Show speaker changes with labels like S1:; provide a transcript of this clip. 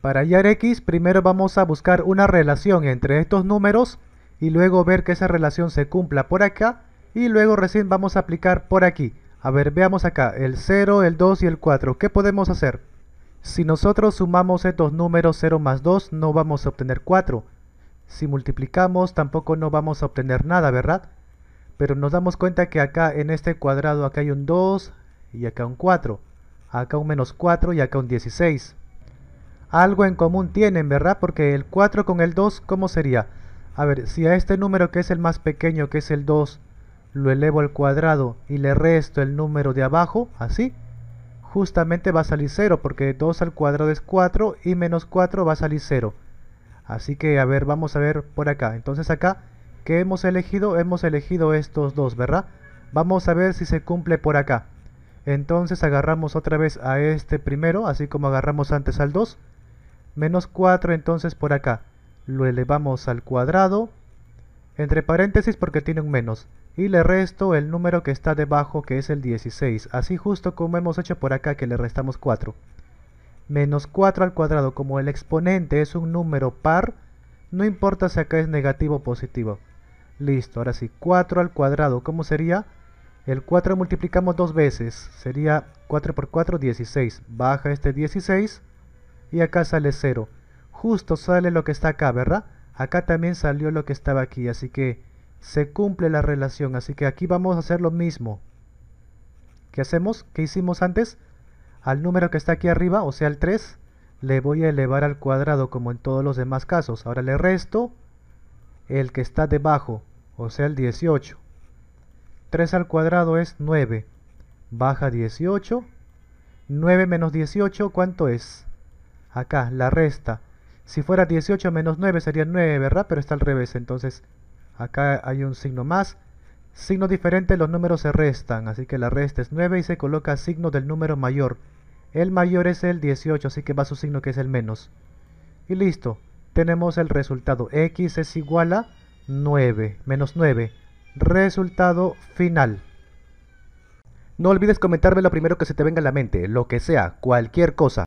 S1: Para hallar x, primero vamos a buscar una relación entre estos números y luego ver que esa relación se cumpla por acá y luego recién vamos a aplicar por aquí. A ver, veamos acá, el 0, el 2 y el 4. ¿Qué podemos hacer? Si nosotros sumamos estos números 0 más 2, no vamos a obtener 4. Si multiplicamos, tampoco no vamos a obtener nada, ¿verdad? Pero nos damos cuenta que acá en este cuadrado, acá hay un 2 y acá un 4. Acá un menos 4 y acá un 16 algo en común tienen, ¿verdad? Porque el 4 con el 2, ¿cómo sería? A ver, si a este número que es el más pequeño, que es el 2, lo elevo al cuadrado y le resto el número de abajo, así, justamente va a salir 0, porque 2 al cuadrado es 4 y menos 4 va a salir 0. Así que, a ver, vamos a ver por acá. Entonces acá, ¿qué hemos elegido? Hemos elegido estos dos, ¿verdad? Vamos a ver si se cumple por acá. Entonces agarramos otra vez a este primero, así como agarramos antes al 2 Menos 4 entonces por acá. Lo elevamos al cuadrado. Entre paréntesis porque tiene un menos. Y le resto el número que está debajo que es el 16. Así justo como hemos hecho por acá que le restamos 4. Menos 4 al cuadrado. Como el exponente es un número par. No importa si acá es negativo o positivo. Listo, ahora sí, 4 al cuadrado, ¿cómo sería? El 4 multiplicamos dos veces, sería 4 por 4, 16. Baja este 16 y acá sale 0. Justo sale lo que está acá, ¿verdad? Acá también salió lo que estaba aquí, así que se cumple la relación. Así que aquí vamos a hacer lo mismo. ¿Qué hacemos? ¿Qué hicimos antes? Al número que está aquí arriba, o sea el 3, le voy a elevar al cuadrado como en todos los demás casos. Ahora le resto el que está debajo, o sea el 18. 3 al cuadrado es 9. Baja 18. 9 menos 18, ¿cuánto es? acá, la resta. Si fuera 18 menos 9 sería 9, ¿verdad? Pero está al revés, entonces acá hay un signo más. Signo diferente, los números se restan, así que la resta es 9 y se coloca signo del número mayor. El mayor es el 18, así que va su signo que es el menos. Y listo, tenemos el resultado. X es igual a 9, menos 9. Resultado final. No olvides comentarme lo primero que se te venga a la mente, lo que sea, cualquier cosa.